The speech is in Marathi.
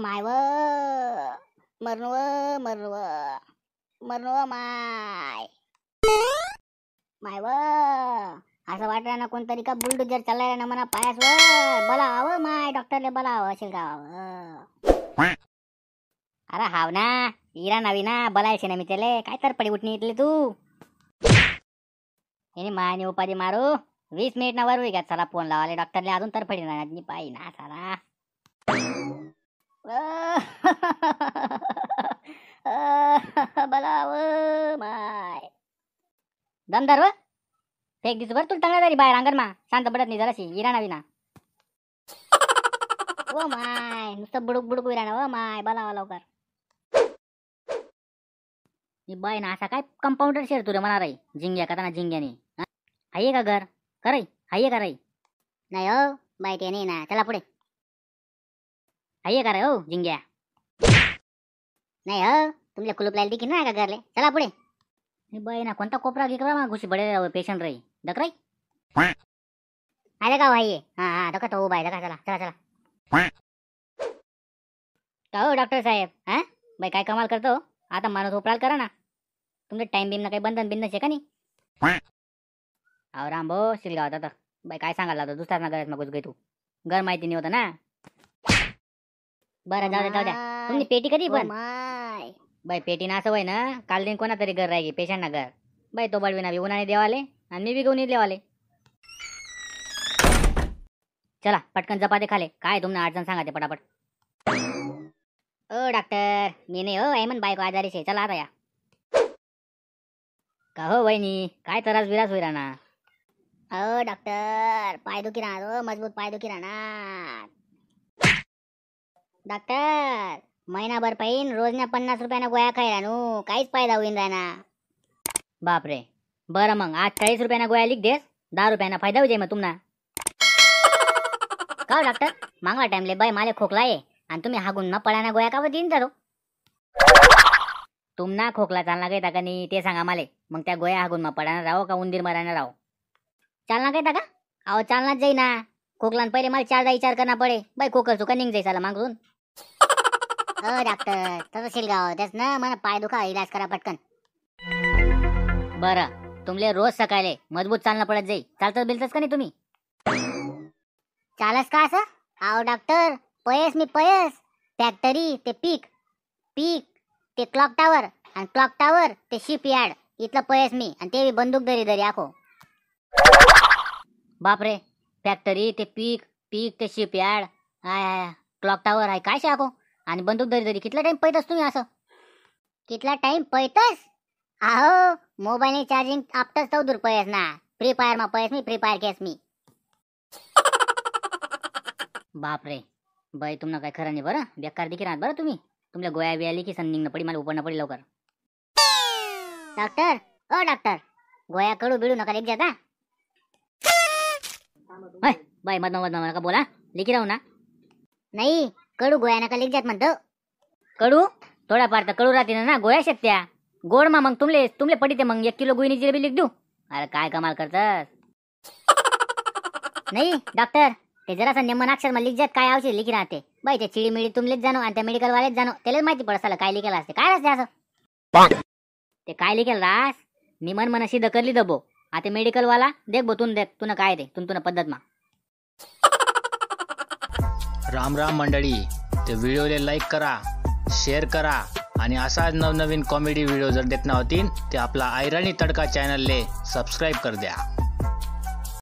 माय व मरणव मरणव मरणव माय माय व असं वाटलं ना कोणतरी का बुलडोजर चालला ना म्हणा पायास बोलावं माय डॉक्टरले हवं असेल का अरे हाव ना इरा नवी ना बोलायचे ना मी त्याले काय तर पडी उठणी इथले तू हे मायने उपाधी मारू वीस मिनिट ना वर का चला फोन लावाले डॉक्टरले अजून तर पडी ना पाहिजे ना सारा बलाव माय दमदार व फेक दिस तू तुला तंगडा बाहेर अंगण मा शांत पडत नाही जराशी इराणा विना ओ माय नुसतं बुडुक बुडुक इराणा व माय बलावा लवकर बाय ना असा काय कंपाऊंडर शेर तुरे म्हणा राई झिंग्या करताना झिंग्याने आहे का घर कराई आहे का राई नाही हो बाय ते नाही ना चला पुढे आहे का रे हो जिंग्या नाही हो तुमच्या कुलूप देखील नाही का घरले चला पुढे बाई ना कोणता कोपरा गिकरा मग घुशी बडे पेशंट राही दक राही आले का भाई हो हा हा डका तो बाय डका चला चला चला हो डॉक्टर साहेब हा बाई काय कमाल करतो हो. आता माणूस उपराल करा ना तुमचं टाइम ना काही बंधन बिंदन शे का नाही अहो राम भाऊ शिलगाव होता बाई काय सांगायला आता दुसऱ्या गरज मग तू घर माहिती नाही होतं ना बरं जाऊ द्या जाऊ द्या तुमची पेटी कधी पण पेटी ना असं वय ना काल दिन कोणा तरी घर राहिली पेशंट ना घर बाई तो बळवी ना उन्हाने देवाले आणि मी बी घेऊन देवाले चला पटकन चपाती खाले काय तुम्हाला अडचण सांगा ते पटापट ओ डॉक्टर मी नाही हो ऐमन बायको आजारी शे चला आता या का हो वहिनी काय त्रास विरास होई अ ओ डॉक्टर पाय दुखी राहणार मजबूत पाय दुखी राहणार डॉक्टर महिनाभर पाहिन रोजना पन्नास रुपयानं गोळ्या खायला नू काहीच फायदा होईन रायना बापरे बरं मग आज चाळीस रुपयानं गोळ्या लिख देस दहा रुपयानं फायदा होई मग तुम्हाला का हो, डॉक्टर मांगला टाइमले बाय माले खोकला ये आणि तुम्ही हागून मग पळाना गोळ्या का देईन तर तुमना खोकला चालना काय का नाही ते सांगा माले मग त्या गोया हागून मग राहो का उंदीर मराना राहो चालना काय का अहो चालनाच जाईना खोकलान पहिले मला चारदा विचार करणार पडे बाई खोकर चुका निघ जायचा मागून अ डॉक्टर तपशील गाव त्याच ना मला पाय दुखा इलाज करा पटकन बरं तुमले रोज सकाळी मजबूत चालणं पडत जाई चालत बिलतच का नाही तुम्ही चालस का असं आव डॉक्टर पयस मी पयस फॅक्टरी ते पीक पीक ते क्लॉक टावर आणि क्लॉक टावर ते शिप यार्ड इथलं पयस मी आणि ते बंदूक दरी दरी आखो बापरे फॅक्टरी ते पीक पीक ते शिप यार्ड क्लॉक टावर आहे काय शे आणि बंदूक धरी धरी कितला टाइम पैतस तुम्ही असं कितला टाइम पैतस आहो मोबाईल चार्जिंग तो दूर पयस ना फ्री फायर मा पयस मी फ्री फायर केस मी बापरे बाई तुम्हाला काय खरं नाही बरं बेकार देखील राहत बरं तुम्ही तुमच्या गोया बियाली की सन न पडी मला उपड पडी लवकर डॉक्टर ओ डॉक्टर गोया कडू बिडू नका एक जाता बाई मधन मधन नका बोला लिखी राहू ना नाही कडू गोळ्या नका लिखजात म्हणतो कडू थोडाफार तर कडू राहते ना गोळ्या शेत त्या गोड मा मग तुमले तुमले पडिते मग एक किलो गोळीने जिलेबी लिख देऊ अरे काय कमाल करतात नाही डॉक्टर ते जरासा नेमन अक्षर मग लिख जात काय आवश्यक लिखी राहते बाई ते चिडी मिळी तुमलेच जाणो आणि त्या मेडिकल वालेच जाणो त्याला माहिती पडसाला काय लिखेल असते काय असते असं ते काय लिखेल रास निमन मनाशी दकरली दबो आता मेडिकलवाला देख बो तुन देख तुन काय दे तुन तुला पद्धत मा राम राम मंडळी ते व्हिडिओले लाईक करा शेअर करा आणि असाच नवनवीन कॉमेडी व्हिडिओ जर देखना होतील ते आपला आयराणी तडका चॅनलले सबस्क्राईब कर द्या